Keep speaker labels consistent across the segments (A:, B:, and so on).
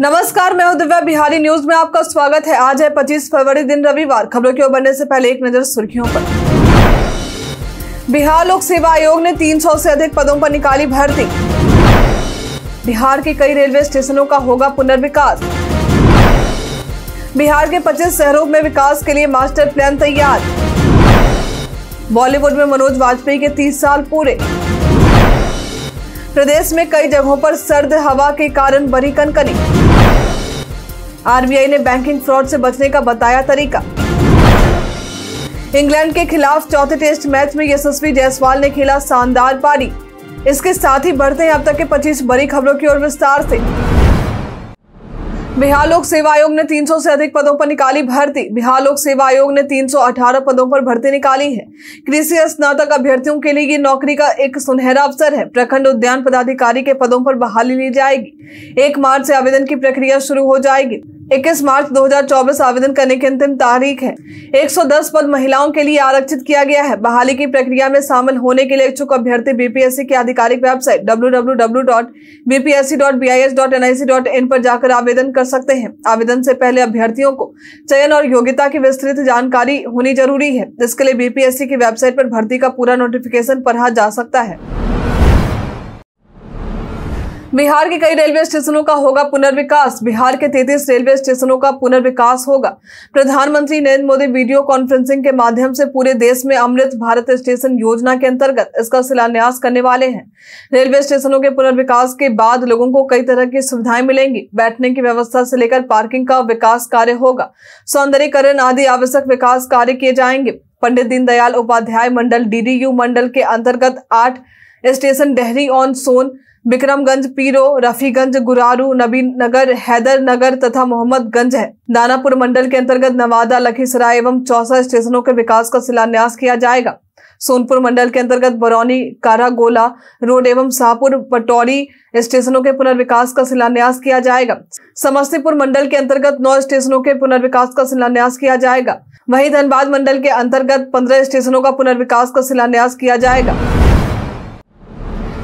A: नमस्कार मैं हूं दिव्या बिहारी न्यूज में आपका स्वागत है आज है 25 फरवरी दिन रविवार खबरों की ओर बनने से पहले एक नजर सुर्खियों पर बिहार लोक सेवा आयोग ने 300 से अधिक पदों पर निकाली भर्ती बिहार के कई रेलवे स्टेशनों का होगा पुनर्विकास बिहार के 25 शहरों में विकास के लिए मास्टर प्लान तैयार बॉलीवुड में मनोज वाजपेयी के तीस साल पूरे प्रदेश में कई जगहों पर सर्द हवा के कारण बढ़ी कनकनी आरबीआई ने बैंकिंग फ्रॉड से बचने का बताया तरीका इंग्लैंड के खिलाफ चौथे टेस्ट मैच में यशस्वी जायसवाल ने खेला शानदार पारी इसके साथ ही बढ़ते हैं अब तक के 25 बड़ी खबरों की ओर विस्तार से बिहार लोक सेवा आयोग ने 300 से अधिक पदों पर निकाली भर्ती बिहार लोक सेवा आयोग ने 318 पदों पर भर्ती निकाली है कृषि स्नातक अभ्यर्थियों के लिए ये नौकरी का एक सुनहरा अवसर है प्रखंड उद्यान पदाधिकारी के पदों पर बहाली ली जाएगी एक मार्च से आवेदन की प्रक्रिया शुरू हो जाएगी 21 मार्च 2024 आवेदन करने की अंतिम तारीख है 110 पद महिलाओं के लिए आरक्षित किया गया है बहाली की प्रक्रिया में शामिल होने के लिए इच्छुक अभ्यर्थी बीपीएससी की आधिकारिक वेबसाइट डब्ल्यू पर जाकर आवेदन कर सकते हैं आवेदन से पहले अभ्यर्थियों को चयन और योग्यता की विस्तृत जानकारी होनी जरूरी है जिसके लिए बीपीएससी की वेबसाइट पर भर्ती का पूरा नोटिफिकेशन पढ़ा जा सकता है बिहार के कई रेलवे स्टेशनों का होगा पुनर्विकास बिहार के 33 रेलवे स्टेशनों का पुनर्विकास होगा प्रधानमंत्री नरेंद्र मोदी वीडियो कॉन्फ्रेंसिंग के माध्यम से पूरे देश में अमृत भारत स्टेशन योजना के अंतर्गत इसका शिलान्यास करने वाले हैं रेलवे स्टेशनों के पुनर्विकास के बाद लोगों को कई तरह की सुविधाएं मिलेंगी बैठने की व्यवस्था से लेकर पार्किंग का विकास कार्य होगा सौंदर्यकरण आदि आवश्यक विकास कार्य किए जाएंगे पंडित दीनदयाल उपाध्याय मंडल डीडीयू मंडल के अंतर्गत आठ स्टेशन डेहरी ऑन सोन बिक्रमगंज पीरो रफीगंज गुरारू नबीनगर नगर तथा मोहम्मदगंज है दानापुर मंडल के अंतर्गत नवादा लखीसराय एवं चौसा स्टेशनों के विकास का शिलान्यास किया जाएगा सोनपुर मंडल के अंतर्गत बरौनी कारागोला रोड एवं शाहपुर पटौरी स्टेशनों के पुनर्विकास का शिलान्यास किया जाएगा समस्तीपुर मंडल के अंतर्गत नौ स्टेशनों के पुनर्विकास का शिलान्यास किया जाएगा वहीं धनबाद मंडल के अंतर्गत पंद्रह स्टेशनों का पुनर्विकास का शिलान्यास किया जाएगा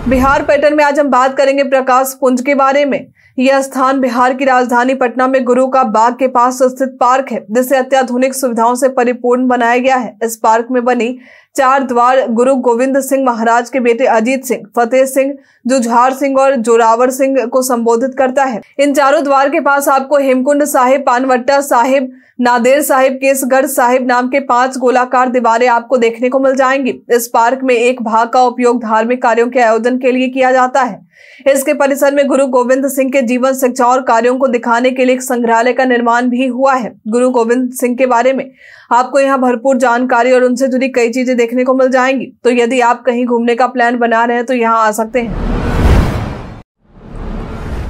A: बिहार पैटर्न में आज हम बात करेंगे प्रकाश पुंज के बारे में यह स्थान बिहार की राजधानी पटना में गुरु का बाग के पास स्थित पार्क है जिसे अत्याधुनिक सुविधाओं से परिपूर्ण बनाया गया है इस पार्क में बनी चार द्वार गुरु गोविंद सिंह महाराज के बेटे अजीत सिंह फतेह सिंह जुझार सिंह और जोरावर सिंह को संबोधित करता है इन चारों द्वार के पास आपको हेमकुंड साहिब पानवट्टा साहिब नादेर साहिब केसगढ़ साहिब नाम के पांच गोलाकार दीवारें आपको देखने को मिल जाएंगी इस पार्क में एक भाग का उपयोग धार्मिक कार्यों के आयोजन के लिए किया जाता है इसके परिसर में गुरु गोविंद सिंह के जीवन शिक्षा और कार्यों को दिखाने के लिए एक संग्रहालय का निर्माण भी हुआ है गुरु गोविंद सिंह के बारे में आपको यहाँ भरपूर जानकारी और उनसे जुड़ी कई चीजें देखने को मिल जाएंगी तो यदि आप कहीं घूमने का प्लान बना रहे हैं तो यहाँ आ सकते हैं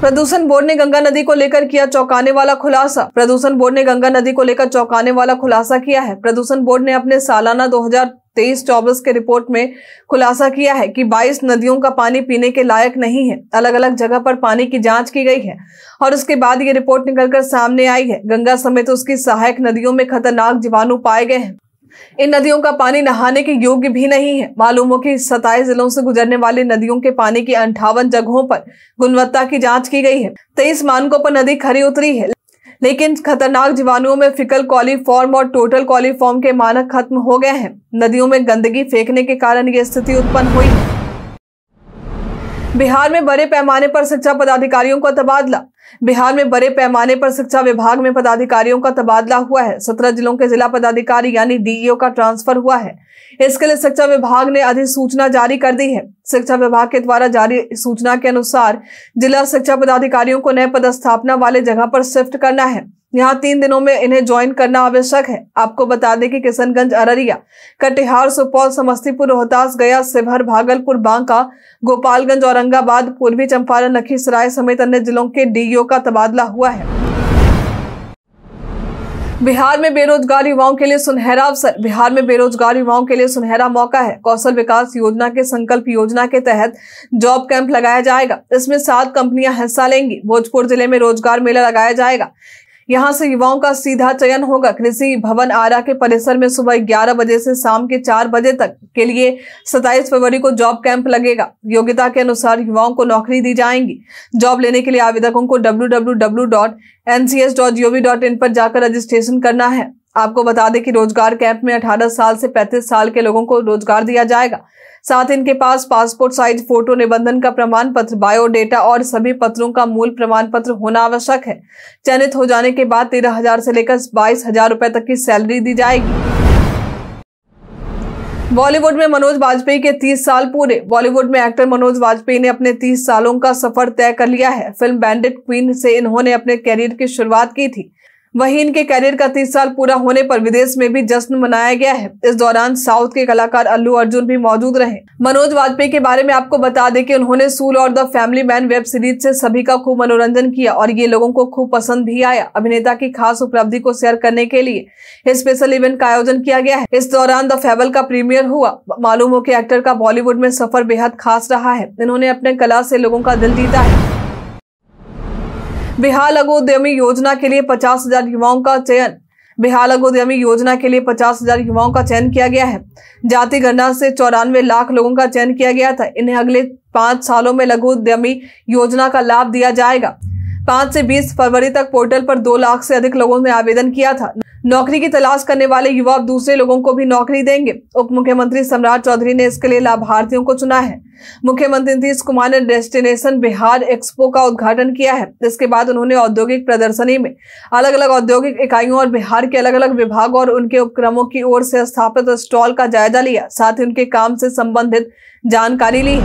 A: प्रदूषण बोर्ड ने गंगा नदी को लेकर किया चौंकाने वाला खुलासा प्रदूषण बोर्ड ने गंगा नदी को लेकर चौंकाने वाला खुलासा किया है प्रदूषण बोर्ड ने अपने सालाना 2023 चौबीस के रिपोर्ट में खुलासा किया है कि 22 नदियों का पानी पीने के लायक नहीं है अलग अलग जगह पर पानी की जांच की गई है और उसके बाद ये रिपोर्ट निकलकर सामने आई है गंगा समेत उसकी सहायक नदियों में खतरनाक जीवाणु पाए गए हैं इन नदियों का पानी नहाने के योग्य भी नहीं है मालूम हो कि सताईस जिलों से गुजरने वाली नदियों के पानी की अंठावन जगहों पर गुणवत्ता की जांच की गई है तेईस मानकों पर नदी खरी उतरी है लेकिन खतरनाक जीवाणुओं में फिकल कॉलीफॉर्म और टोटल कॉलीफॉर्म के मानक खत्म हो गए हैं नदियों में गंदगी फेंकने के कारण ये स्थिति उत्पन्न हुई है बिहार में बड़े पैमाने पर शिक्षा पदाधिकारियों का तबादला बिहार में बड़े पैमाने पर शिक्षा विभाग में पदाधिकारियों का तबादला हुआ है सत्रह जिलों के जिला पदाधिकारी यानी डीईओ e का ट्रांसफर हुआ है इसके लिए शिक्षा विभाग ने अधिसूचना जारी कर दी है शिक्षा विभाग के द्वारा जारी सूचना के अनुसार जिला शिक्षा पदाधिकारियों को नए पदस्थापना वाले जगह पर शिफ्ट करना है यहाँ तीन दिनों में इन्हें ज्वाइन करना आवश्यक है आपको बता दें कि किशनगंज अररिया कटिहार सुपौल समस्तीपुर रोहतास गया शिवहर भागलपुर बांका गोपालगंज औरंगाबाद पूर्वी चंपारण लखीसराय समेत अन्य जिलों के डीईओ e का तबादला हुआ है बिहार में बेरोजगार युवाओं के लिए सुनहरा अवसर बिहार में बेरोजगार युवाओं के लिए सुनहरा मौका है कौशल विकास योजना के संकल्प योजना के तहत जॉब कैंप लगाया जाएगा इसमें सात कंपनियां हिस्सा लेंगी भोजपुर जिले में रोजगार मेला लगाया जाएगा यहां से युवाओं का सीधा चयन होगा कृषि भवन आरा के परिसर में सुबह ग्यारह बजे से शाम के चार बजे तक के लिए सताइस फरवरी को जॉब कैंप लगेगा योग्यता के अनुसार युवाओं को नौकरी दी जाएंगी जॉब लेने के लिए आवेदकों को डब्ल्यू पर जाकर रजिस्ट्रेशन करना है आपको बता दें कि रोजगार कैंप में 18 साल से 35 साल के लोगों को रोजगार दिया जाएगा साथ इनके पास पासपोर्ट साइज फोटो निबंधन का प्रमाण पत्र बायोडेटा और सभी पत्रों का मूल प्रमाण पत्र होना आवश्यक है चयनित हो जाने के बाद तेरह हजार से लेकर बाईस हजार रुपए तक की सैलरी दी जाएगी बॉलीवुड में मनोज वाजपेयी के 30 साल पूरे बॉलीवुड में एक्टर मनोज वाजपेयी ने अपने 30 सालों का सफर तय कर लिया है फिल्म बैंडेड क्वीन से इन्होंने अपने करियर की शुरुआत की थी वहीं इनके करियर का तीस साल पूरा होने पर विदेश में भी जश्न मनाया गया है इस दौरान साउथ के कलाकार अल्लू अर्जुन भी मौजूद रहे मनोज वाजपेयी के बारे में आपको बता दें कि उन्होंने सूल और the family man web series से सभी का खूब मनोरंजन किया और ये लोगों को खूब पसंद भी आया अभिनेता की खास उपलब्धि को शेयर करने के लिए स्पेशल इवेंट का आयोजन किया गया है इस दौरान द फेबल का प्रीमियर हुआ मालूम हो कि एक्टर का बॉलीवुड में सफर बेहद खास रहा है इन्होंने अपने कला से लोगों का दिल जीता है बिहार लघु उद्यमी योजना के लिए पचास हजार युवाओं का चयन बिहार लघु उद्यमी योजना के लिए पचास हजार युवाओं का चयन किया गया है जाति गणना से चौरानवे लाख लोगों का चयन किया गया था इन्हें अगले पांच सालों में लघु उद्यमी योजना का लाभ दिया जाएगा पाँच से बीस फरवरी तक पोर्टल पर दो लाख से अधिक लोगों ने आवेदन किया था नौकरी की तलाश करने वाले युवा दूसरे लोगों को भी नौकरी देंगे उप मुख्यमंत्री सम्राट चौधरी ने इसके लिए लाभार्थियों को चुना है मुख्यमंत्री नीतीश कुमार ने डेस्टिनेशन बिहार एक्सपो का उद्घाटन किया है इसके बाद उन्होंने औद्योगिक प्रदर्शनी में अलग अलग औद्योगिक इकाइयों और बिहार के अलग अलग विभाग और उनके उपक्रमों की ओर से स्थापित स्टॉल का जायजा लिया साथ ही उनके काम से संबंधित जानकारी ली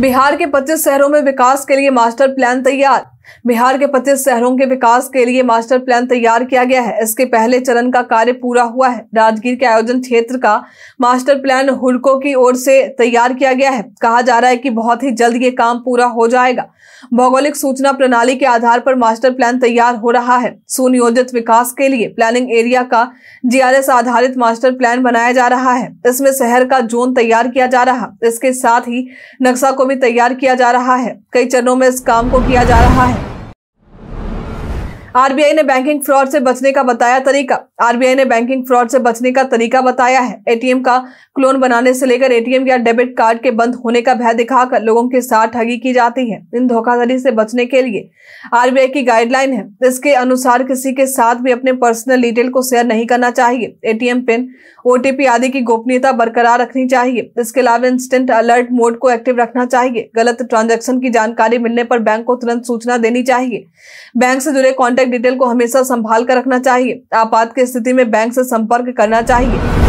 A: बिहार के 25 शहरों में विकास के लिए मास्टर प्लान तैयार बिहार के पच्चीस शहरों के विकास के लिए मास्टर प्लान तैयार किया गया है इसके पहले चरण का कार्य पूरा हुआ है राजगीर के आयोजन क्षेत्र का मास्टर प्लान हुडको की ओर से तैयार किया गया है कहा जा रहा है कि बहुत ही जल्द ये काम पूरा हो जाएगा भौगोलिक सूचना प्रणाली के आधार पर मास्टर प्लान तैयार हो रहा है सुनियोजित विकास के लिए प्लानिंग एरिया का जीआरएस आधारित मास्टर प्लान बनाया जा रहा है इसमें शहर का जोन तैयार किया जा रहा इसके साथ ही नक्शा को भी तैयार किया जा रहा है कई चरणों में इस काम को किया जा रहा है आरबीआई ने बैंकिंग फ्रॉड से बचने का बताया तरीका आरबीआई ने बैंकिंग फ्रॉड से बचने का तरीका बताया है एटीएम का क्लोन बनाने से लेकर एटीएम या डेबिट कार्ड के बंद होने का भय दिखाकर लोगों के साथ ठगी की जाती है इन धोखाधड़ी से बचने के लिए आरबीआई की गाइडलाइन है इसके अनुसार किसी के साथ भी अपने पर्सनल डिटेल को शेयर नहीं करना चाहिए एटीएम पिन ओटीपी आदि की गोपनीयता बरकरार रखनी चाहिए इसके अलावा इंस्टेंट अलर्ट मोड को एक्टिव रखना चाहिए गलत ट्रांजेक्शन की जानकारी मिलने पर बैंक को तुरंत सूचना देनी चाहिए बैंक से जुड़े कॉन्टेक्ट कॉन्टैक्ट डिटेल को हमेशा संभाल कर रखना चाहिए आपात की स्थिति में बैंक से संपर्क करना चाहिए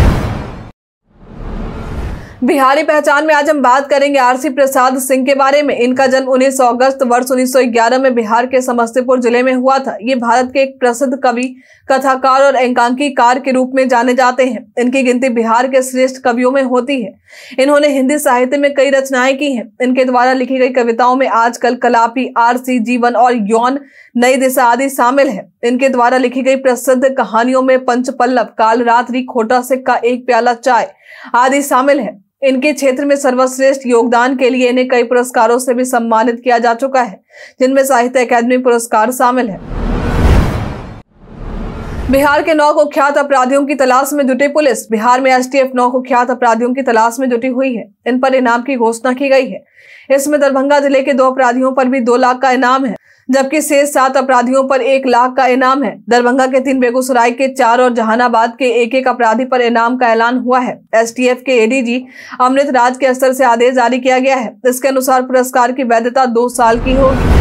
A: बिहारी पहचान में आज हम बात करेंगे आरसी प्रसाद सिंह के बारे में इनका जन्म 19 अगस्त वर्ष 1911 में बिहार के समस्तीपुर जिले में हुआ था ये भारत के एक प्रसिद्ध कवि कथाकार और एकांकीकार के रूप में जाने जाते हैं इनकी गिनती बिहार के श्रेष्ठ कवियों में होती है इन्होंने हिंदी साहित्य में कई रचनाएं की हैं इनके द्वारा लिखी गई कविताओं में आजकल कलापी आरसी जीवन और यौन नई दिशा आदि शामिल है इनके द्वारा लिखी गई प्रसिद्ध कहानियों में पंच पल्लव काल रात्रि खोटा सिक्का एक प्याला चाय आदि शामिल है इनके क्षेत्र में सर्वश्रेष्ठ योगदान के लिए इन्हें कई पुरस्कारों से भी सम्मानित किया जा चुका है जिनमें साहित्य अकादमी पुरस्कार शामिल है बिहार के नौ कुख्यात अपराधियों की तलाश में जुटी पुलिस बिहार में एसटीएफ नौ कुख्यात अपराधियों की तलाश में जुटी हुई है इन पर इनाम की घोषणा की गई है इसमें दरभंगा जिले के दो अपराधियों पर भी दो लाख का इनाम है जबकि शेष सात अपराधियों पर एक लाख का इनाम है दरभंगा के तीन बेगूसराय के चार और जहानाबाद के एक एक अपराधी पर इनाम का ऐलान हुआ है एसटीएफ के एडीजी अमृत राज के स्तर से आदेश जारी किया गया है इसके अनुसार पुरस्कार की वैधता दो साल की होगी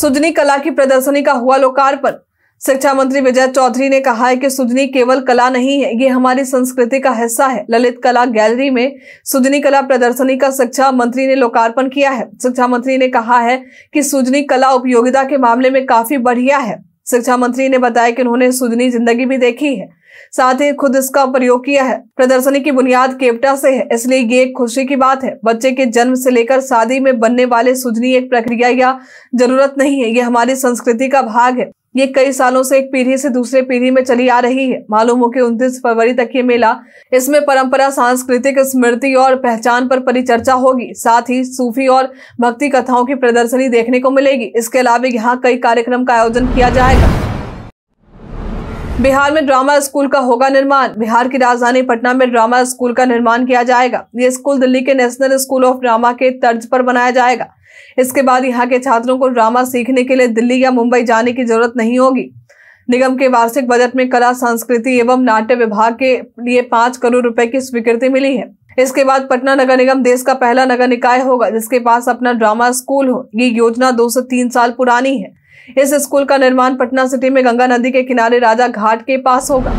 A: सुजनी कला की प्रदर्शनी का हुआ लोकार्पण शिक्षा मंत्री विजय चौधरी ने कहा है कि सुजनी केवल कला नहीं है ये हमारी संस्कृति का हिस्सा है ललित कला गैलरी में सुजनी कला प्रदर्शनी का शिक्षा मंत्री ने लोकार्पण किया है शिक्षा मंत्री ने कहा है कि सुजनी कला उपयोगिता के मामले में काफी बढ़िया है शिक्षा मंत्री ने बताया कि उन्होंने सुजनी जिंदगी भी देखी है साथ ही खुद इसका प्रयोग किया है प्रदर्शनी की बुनियाद केवटा से है इसलिए ये एक खुशी की बात है बच्चे के जन्म से लेकर शादी में बनने वाले सुजनी एक प्रक्रिया या जरूरत नहीं है ये हमारी संस्कृति का भाग है ये कई सालों से एक पीढ़ी से दूसरे पीढ़ी में चली आ रही है मालूम हो कि उनतीस फरवरी तक ये मेला इसमें परंपरा सांस्कृतिक स्मृति और पहचान पर परिचर्चा होगी साथ ही सूफी और भक्ति कथाओं की प्रदर्शनी देखने को मिलेगी इसके अलावा यहाँ कई कार्यक्रम का आयोजन किया जाएगा बिहार में ड्रामा स्कूल का होगा निर्माण बिहार की राजधानी पटना में ड्रामा स्कूल का निर्माण किया जाएगा ये स्कूल दिल्ली के नेशनल स्कूल ऑफ ड्रामा के तर्ज पर बनाया जाएगा इसके बाद यहाँ के छात्रों को ड्रामा सीखने के लिए दिल्ली या मुंबई जाने की जरूरत नहीं होगी निगम के वार्षिक बजट में कला संस्कृति एवं नाट्य विभाग के लिए पाँच करोड़ रुपए की स्वीकृति मिली है इसके बाद पटना नगर निगम देश का पहला नगर निकाय होगा जिसके पास अपना ड्रामा स्कूल हो ये योजना दो से तीन साल पुरानी है इस स्कूल का निर्माण पटना सिटी में गंगा नदी के किनारे राजा घाट के पास होगा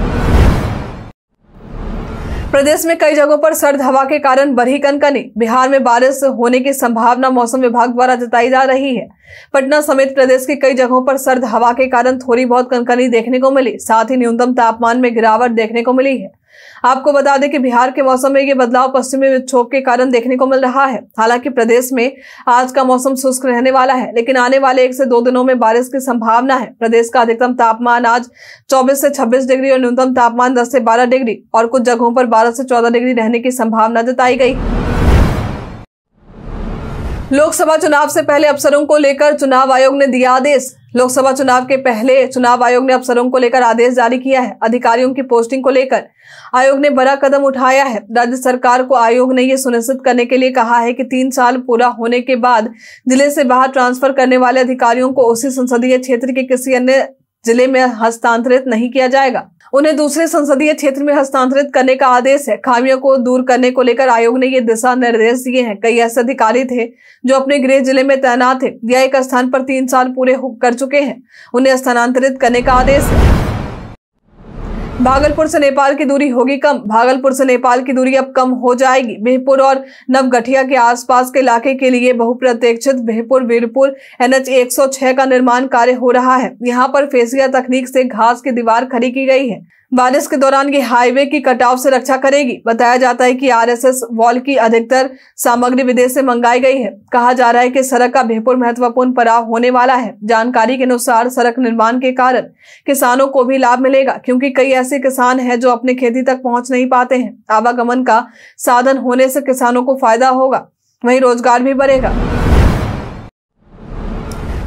A: प्रदेश में कई जगहों पर सर्द हवा के कारण बढ़ी कनकनी बिहार में बारिश होने की संभावना मौसम विभाग द्वारा जताई जा रही है पटना समेत प्रदेश के कई जगहों पर सर्द हवा के कारण थोड़ी बहुत कनकनी देखने को मिली साथ ही न्यूनतम तापमान में गिरावट देखने को मिली है आपको बता दें कि बिहार के मौसम में ये बदलाव पश्चिमी विक्षोभ के कारण देखने को मिल रहा है हालांकि प्रदेश में आज का मौसम शुष्क रहने वाला है लेकिन आने वाले एक से दो दिनों में बारिश की संभावना है प्रदेश का अधिकतम तापमान आज चौबीस से छब्बीस डिग्री और न्यूनतम तापमान दस से बारह डिग्री और कुछ जगहों पर बारह से चौदह डिग्री रहने की संभावना जताई गई लोकसभा चुनाव से पहले अफसरों को लेकर चुनाव आयोग ने दिया आदेश लोकसभा चुनाव के पहले चुनाव आयोग ने अफसरों को लेकर आदेश जारी किया है अधिकारियों की पोस्टिंग को लेकर आयोग ने बड़ा कदम उठाया है राज्य सरकार को आयोग ने यह सुनिश्चित करने के लिए कहा है कि तीन साल पूरा होने के बाद जिले से बाहर ट्रांसफर करने वाले अधिकारियों को उसी संसदीय क्षेत्र के किसी अन्य जिले में हस्तांतरित नहीं किया जाएगा उन्हें दूसरे संसदीय क्षेत्र में हस्तांतरित करने का आदेश है खामियों को दूर करने को लेकर आयोग ने ये दिशा निर्देश दिए हैं कई ऐसे अधिकारी थे जो अपने गृह जिले में तैनात थे या एक स्थान पर तीन साल पूरे कर चुके हैं उन्हें स्थानांतरित करने का आदेश है भागलपुर से नेपाल की दूरी होगी कम भागलपुर से नेपाल की दूरी अब कम हो जाएगी बेहपुर और नवगठिया के आसपास के इलाके के लिए बहुप्रतीक्षित मेहपुर वीरपुर एनएच 106 का निर्माण कार्य हो रहा है यहाँ पर फेसिया तकनीक से घास की दीवार खड़ी की गई है बारिश के दौरान ये हाईवे की कटाव से रक्षा करेगी बताया जाता है कि आरएसएस वॉल की अधिकतर सामग्री विदेश से मंगाई गई है कहा जा रहा है कि सड़क का बेहपुर महत्वपूर्ण पड़ाव होने वाला है जानकारी के अनुसार सड़क निर्माण के कारण किसानों को भी लाभ मिलेगा क्योंकि कई ऐसे किसान हैं जो अपने खेती तक पहुँच नहीं पाते हैं आवागमन का साधन होने से किसानों को फायदा होगा वही रोजगार भी बढ़ेगा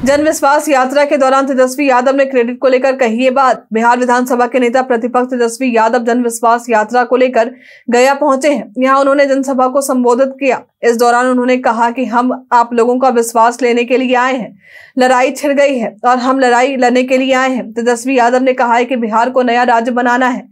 A: जन विश्वास यात्रा के दौरान तेजस्वी यादव ने क्रेडिट को लेकर कही ये बात बिहार विधानसभा के नेता प्रतिपक्ष तेजस्वी यादव जन विश्वास यात्रा को लेकर गया पहुंचे हैं यहाँ उन्होंने जनसभा को संबोधित किया इस दौरान उन्होंने कहा कि हम आप लोगों का विश्वास लेने के लिए आए हैं लड़ाई छिड़ गई है और हम लड़ाई लड़ने के लिए आए हैं तेजस्वी यादव ने कहा है कि बिहार को नया राज्य बनाना है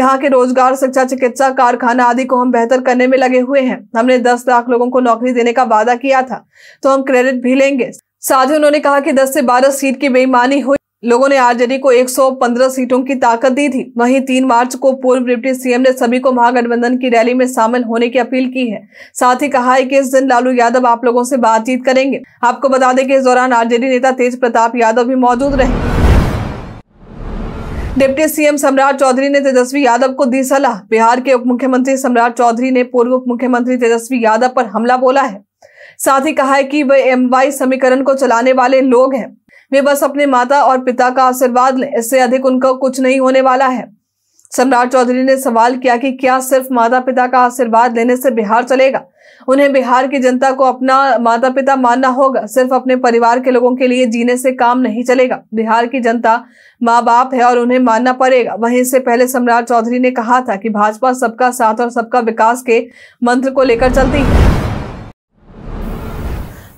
A: यहाँ के रोजगार शिक्षा चिकित्सा कारखाना आदि को हम बेहतर करने में लगे हुए हैं हमने दस लाख लोगों को नौकरी देने का वादा किया था तो हम क्रेडिट भी लेंगे साथ ही उन्होंने कहा कि 10 से 12 सीट की बेईमानी हुई लोगों ने आरजेडी को 115 सीटों की ताकत दी थी वहीं 3 मार्च को पूर्व डिप्टी सीएम ने सभी को महागठबंधन की रैली में शामिल होने की अपील की है साथ ही कहा है कि इस दिन लालू यादव आप लोगों से बातचीत करेंगे आपको बता दें कि इस दौरान आरजेडी नेता तेज प्रताप यादव भी मौजूद रहे डिप्टी सीएम सम्राट चौधरी ने तेजस्वी यादव को दी सलाह बिहार के उप मुख्यमंत्री सम्राट चौधरी ने पूर्व उप मुख्यमंत्री तेजस्वी यादव पर हमला बोला है साथ ही कहा है कि वे वाई समीकरण को चलाने वाले लोग हैं वे बस अपने माता और पिता का आशीर्वाद लें इससे अधिक उनका कुछ नहीं होने वाला है सम्राट चौधरी ने सवाल किया कि क्या सिर्फ माता पिता का आशीर्वाद लेने से बिहार चलेगा उन्हें बिहार की जनता को अपना माता पिता मानना होगा सिर्फ अपने परिवार के लोगों के लिए जीने से काम नहीं चलेगा बिहार की जनता माँ बाप है और उन्हें मानना पड़ेगा वहीं से पहले सम्राट चौधरी ने कहा था कि भाजपा सबका साथ और सबका विकास के मंत्र को लेकर चलती है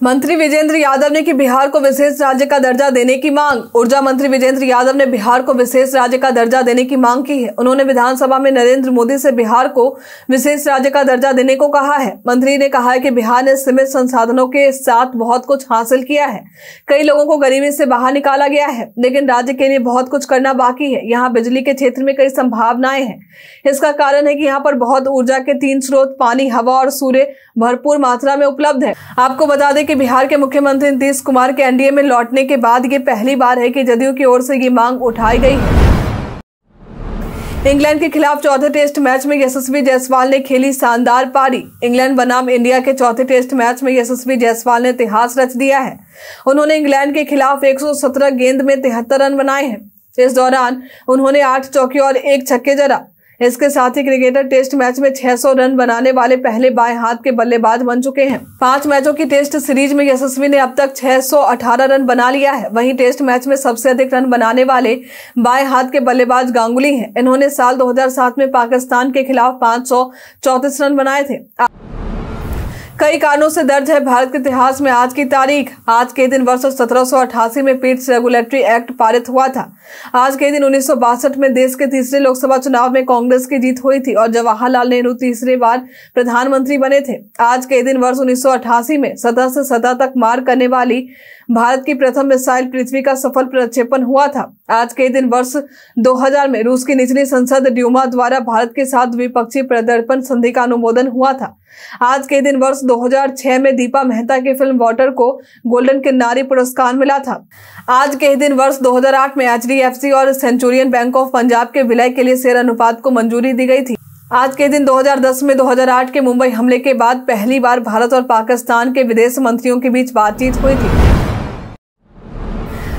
A: मंत्री विजेंद्र यादव ने की बिहार को विशेष राज्य का दर्जा देने की मांग ऊर्जा मंत्री विजेंद्र यादव ने बिहार को विशेष राज्य का दर्जा देने की मांग की है उन्होंने विधानसभा में नरेंद्र मोदी से बिहार को विशेष राज्य का दर्जा देने को कहा है मंत्री ने कहा है कि बिहार ने सीमित संसाधनों के साथ बहुत कुछ हासिल किया है कई लोगों को गरीबी से बाहर निकाला गया है लेकिन राज्य के लिए बहुत कुछ करना बाकी है यहाँ बिजली के क्षेत्र में कई संभावनाएं हैं इसका कारण है की यहाँ पर बहुत ऊर्जा के तीन स्रोत पानी हवा और सूर्य भरपूर मात्रा में उपलब्ध है आपको बता दें कि बिहार के मुख्यमंत्री नीतीश कुमार के एनडीए में लौटने के बाद ये पहली बार है कि जदयू की ओर से ये मांग उठाई गई है इंग्लैंड के खिलाफ चौथे टेस्ट मैच में यशस्वी जायसवाल ने खेली शानदार पारी इंग्लैंड बनाम इंडिया के चौथे टेस्ट मैच में यशस्वी जायसवाल ने इतिहास रच दिया है उन्होंने इंग्लैंड के खिलाफ 117 गेंद में तिहत्तर रन बनाए हैं इस दौरान उन्होंने आठ चौके और एक छक्के जरा इसके साथ ही क्रिकेटर टेस्ट मैच में 600 रन बनाने वाले पहले बाएं हाथ के बल्लेबाज बन चुके हैं पांच मैचों की टेस्ट सीरीज में यशस्वी ने अब तक 618 रन बना लिया है वहीं टेस्ट मैच में सबसे अधिक रन बनाने वाले बाएं हाथ के बल्लेबाज गांगुली हैं इन्होंने साल 2007 में पाकिस्तान के खिलाफ पाँच रन बनाए थे कई कारणों से दर्ज है भारत के इतिहास में आज की तारीख आज के दिन वर्ष सत्रह में पीट्स रेगुलेटरी एक्ट पारित हुआ था आज के दिन उन्नीस में देश के तीसरे लोकसभा चुनाव में कांग्रेस की जीत हुई थी और जवाहरलाल नेहरू तीसरे बार प्रधानमंत्री बने थे आज के दिन वर्ष उन्नीस में सतह से सतह तक मार करने वाली भारत की प्रथम मिसाइल पृथ्वी का सफल प्रक्षेपण हुआ था आज के दिन वर्ष 2000 में रूस की निचली संसद ड्यूमा द्वारा भारत के साथ द्विपक्षीय प्रदर्पण संधि का अनुमोदन हुआ था आज के दिन वर्ष 2006 में दीपा मेहता की फिल्म वाटर को गोल्डन किन्नारी पुरस्कार मिला था आज के ही दिन वर्ष 2008 में सी और सेंचुरियन बैंक ऑफ पंजाब के विलय के लिए शेयर अनुपात को मंजूरी दी गई थी आज के दिन 2010 में 2008 के मुंबई हमले के बाद पहली बार भारत और पाकिस्तान के विदेश मंत्रियों के बीच बातचीत हुई थी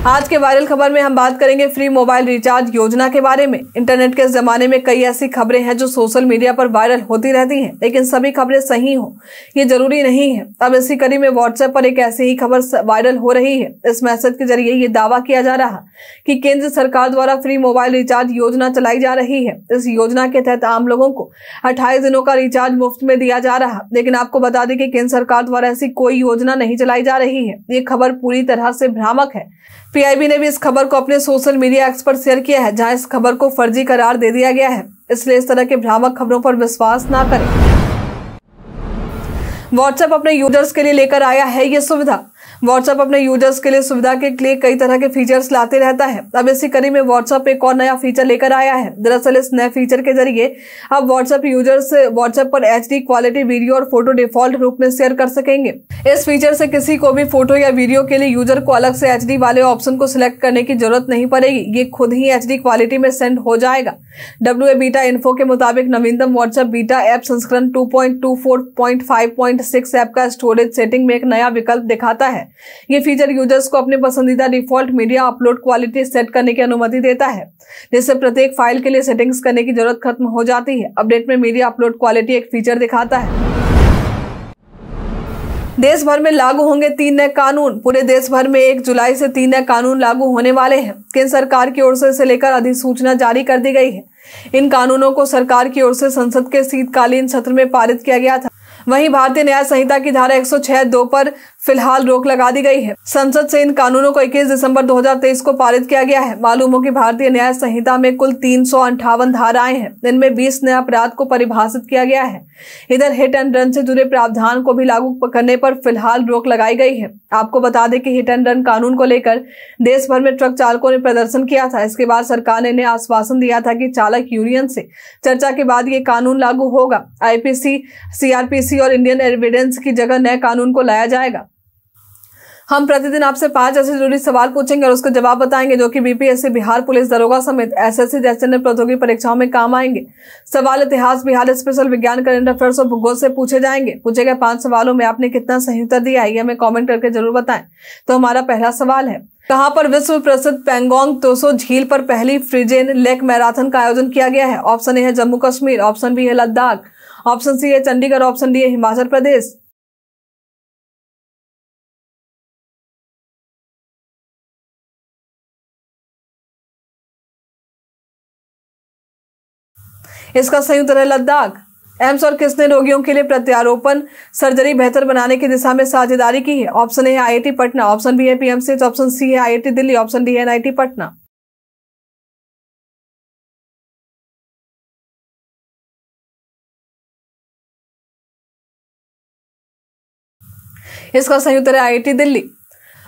A: आज के वायरल खबर में हम बात करेंगे फ्री मोबाइल रिचार्ज योजना के बारे में इंटरनेट के जमाने में कई ऐसी खबरें हैं जो सोशल मीडिया पर वायरल होती रहती हैं लेकिन सभी खबरें सही हो ये जरूरी नहीं है अब इसी कड़ी में व्हाट्सएप पर एक ऐसी ही खबर वायरल हो रही है इस मैसेज के जरिए ये दावा किया जा रहा कि केंद्र सरकार द्वारा फ्री मोबाइल रिचार्ज योजना चलाई जा रही है इस योजना के तहत आम लोगों को अट्ठाईस दिनों का रिचार्ज मुफ्त में दिया जा रहा लेकिन आपको बता दें कि केंद्र सरकार द्वारा ऐसी कोई योजना नहीं चलाई जा रही है ये खबर पूरी तरह से भ्रामक है पीआईबी ने भी इस खबर को अपने सोशल मीडिया एक्स पर शेयर किया है जहां इस खबर को फर्जी करार दे दिया गया है इसलिए इस तरह के भ्रामक खबरों पर विश्वास ना करें व्हाट्सएप अपने यूजर्स के लिए लेकर आया है ये सुविधा व्हाट्सएप अपने यूजर्स के लिए सुविधा के लिए कई तरह के फीचर्स लाते रहता है अब इसी कड़ी में व्हाट्सएप एक और नया फीचर लेकर आया है दरअसल इस नए फीचर के जरिए अब व्हाट्सएप यूजर्स व्हाट्सएप पर एच क्वालिटी वीडियो और फोटो डिफॉल्ट रूप में शेयर कर सकेंगे इस फीचर से किसी को भी फोटो या वीडियो के लिए यूजर को अलग से एच वाले ऑप्शन को सिलेक्ट करने की जरूरत नहीं पड़ेगी ये खुद ही एच क्वालिटी में सेंड हो जाएगा डब्ल्यू बीटा इन्फो के मुताबिक नवीनतम व्हाट्सएप बीटा ऐप संस्करण 2.24.5.6 ऐप का स्टोरेज सेटिंग में एक नया विकल्प दिखाता है ये फीचर यूजर्स को अपने पसंदीदा default media upload quality set करने की अनुमति देता है जिससे प्रत्येक फाइल के लिए सेटिंग्स करने की जरूरत खत्म हो जाती है अपडेट में मीडिया अपलोड क्वालिटी एक फीचर दिखाता है देश भर में लागू होंगे तीन नए कानून पूरे देश भर में एक जुलाई से तीन नए कानून लागू होने वाले हैं केंद्र सरकार की ओर से इसे लेकर अधिसूचना जारी कर दी गई है इन कानूनों को सरकार की ओर से संसद के शीतकालीन सत्र में पारित किया गया था वहीं भारतीय न्याय संहिता की धारा 106 दो पर फिलहाल रोक लगा दी गई है संसद से इन कानूनों को 21 दिसंबर 2023 को पारित किया गया है मालूम हो कि भारतीय न्याय संहिता में कुल तीन सौ अंठावन धाराएं हैं इनमें 20 नए अपराध को परिभाषित किया गया है इधर हिट एंड रन से जुड़े प्रावधान को भी लागू करने पर फिलहाल रोक लगाई गई है आपको बता दें कि हिट एंड रन कानून को लेकर देश भर में ट्रक चालकों ने प्रदर्शन किया था इसके बाद सरकार ने इन्हें आश्वासन दिया था कि चालक यूनियन से चर्चा के बाद ये कानून लागू होगा आईपीसी सीआरपीसी और इंडियन एविडेंस की जगह नए कानून को लाया जाएगा हम प्रतिदिन आपसे पांच ऐसे जरूरी सवाल पूछेंगे और उसके जवाब बताएंगे जो कि बीपीएससी बिहार पुलिस दरोगा समेत एसएससी जैसे अन्य प्रौद्योगिकी परीक्षाओं में काम आएंगे सवाल इतिहास बिहार स्पेशल विज्ञान करेंट अफेयर्स और भूगोल से पूछे जाएंगे पूछे गए पांच सवालों में आपने कितना सही उत्तर दिया ये हमें कॉमेंट करके जरूर बताएं तो हमारा पहला सवाल है कहाँ पर विश्व प्रसिद्ध पेंगोंग तोसो झील पर पहली फ्रिजेन लेक मैराथन का आयोजन किया गया है ऑप्शन ए है जम्मू कश्मीर ऑप्शन बी है लद्दाख ऑप्शन सी है चंडीगढ़ ऑप्शन डी है हिमाचल प्रदेश इसका संयुक्त रहे लद्दाख एम्स और किसने रोगियों के लिए प्रत्यारोपण सर्जरी बेहतर बनाने की दिशा में साझेदारी की है ऑप्शन ए है आई पटना ऑप्शन बी है पीएमसीएच तो ऑप्शन सी है आई दिल्ली ऑप्शन डी है एनआईटी पटना इसका संयुक्त है आई दिल्ली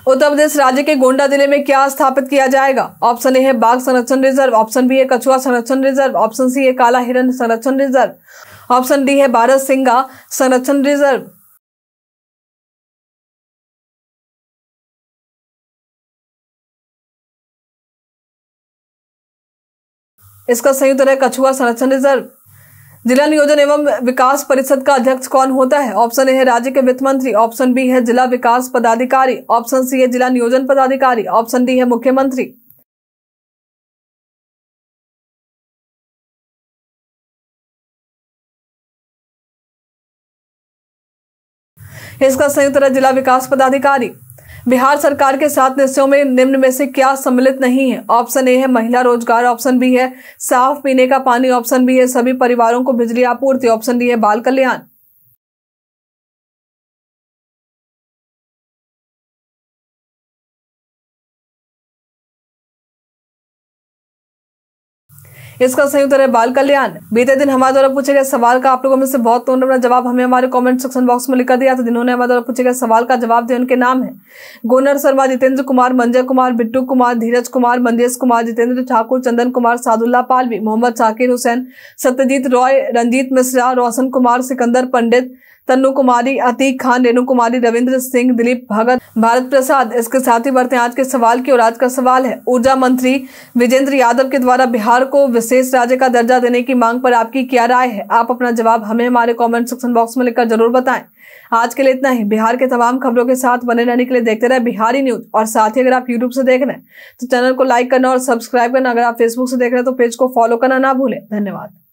A: उत्तर प्रदेश राज्य के गोंडा जिले में क्या स्थापित किया जाएगा ऑप्शन ए है बाघ संरक्षण रिजर्व ऑप्शन बी है कछुआ संरक्षण रिजर्व ऑप्शन सी है काला हिरण संरक्षण रिजर्व ऑप्शन डी है भारत सिंगा संरक्षण रिजर्व इसका सही उत्तर है कछुआ संरक्षण रिजर्व जिला नियोजन एवं विकास परिषद का अध्यक्ष कौन होता है ऑप्शन ए है राज्य के वित्त मंत्री ऑप्शन बी है जिला विकास पदाधिकारी ऑप्शन सी है जिला नियोजन पदाधिकारी ऑप्शन डी है मुख्यमंत्री इसका संयुक्त जिला विकास पदाधिकारी बिहार सरकार के सात निश्चयों में निम्न में से क्या सम्मिलित नहीं है ऑप्शन ए है महिला रोजगार ऑप्शन बी है साफ पीने का पानी ऑप्शन बी है सभी परिवारों को बिजली आपूर्ति ऑप्शन डी है बाल कल्याण इसका संयुक्त है बाल कल्याण बीते दिन हमारे द्वारा पूछे गए सवाल का आप लोगों में से बहुत अपना जवाब हमें हमारे कमेंट सेक्शन बॉक्स में लिखा दिया तो जिन्होंने हमारे द्वारा पूछे गए सवाल का जवाब दिया उनके नाम है गोनर शर्मा जितेंद्र कुमार मंजय कुमार बिट्टू कुमार धीरज कुमार मंजेश कुमार जितेंद्र ठाकुर चंदन कुमार सादुल्ला पालवी मोहम्मद शाकिर हुसैन सत्यजीत रॉय रंजीत मिश्रा रोशन कुमार सिकंदर पंडित तन्नू कुमारी अतीक खान रेणु कुमारी रविंद्र सिंह दिलीप भगत भारत प्रसाद इसके साथ ही बढ़ते आज के सवाल की और आज का सवाल है ऊर्जा मंत्री विजेंद्र यादव के द्वारा बिहार को विशेष राज्य का दर्जा देने की मांग पर आपकी क्या राय है आप अपना जवाब हमें हमारे कॉमेंट सेक्शन बॉक्स में लिखकर जरूर बताएं आज के लिए इतना ही बिहार के तमाम खबरों के साथ बने रहने के लिए देखते रहे बिहारी न्यूज और साथ ही अगर आप यूट्यूब से देख रहे हैं तो चैनल को लाइक करना और सब्सक्राइब करना अगर आप फेसबुक से देख रहे हैं तो पेज को फॉलो करना ना भूलें धन्यवाद